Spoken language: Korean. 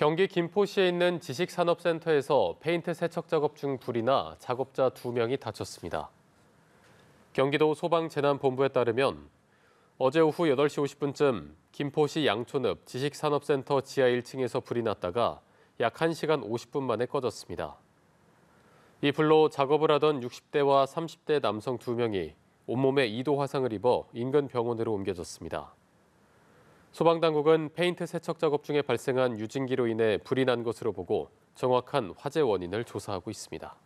경기 김포시에 있는 지식산업센터에서 페인트 세척 작업 중 불이 나 작업자 2명이 다쳤습니다. 경기도 소방재난본부에 따르면 어제 오후 8시 50분쯤 김포시 양촌읍 지식산업센터 지하 1층에서 불이 났다가 약 1시간 50분 만에 꺼졌습니다. 이 불로 작업을 하던 60대와 30대 남성 2명이 온몸에 2도 화상을 입어 인근 병원으로 옮겨졌습니다. 소방당국은 페인트 세척 작업 중에 발생한 유진기로 인해 불이 난 것으로 보고 정확한 화재 원인을 조사하고 있습니다.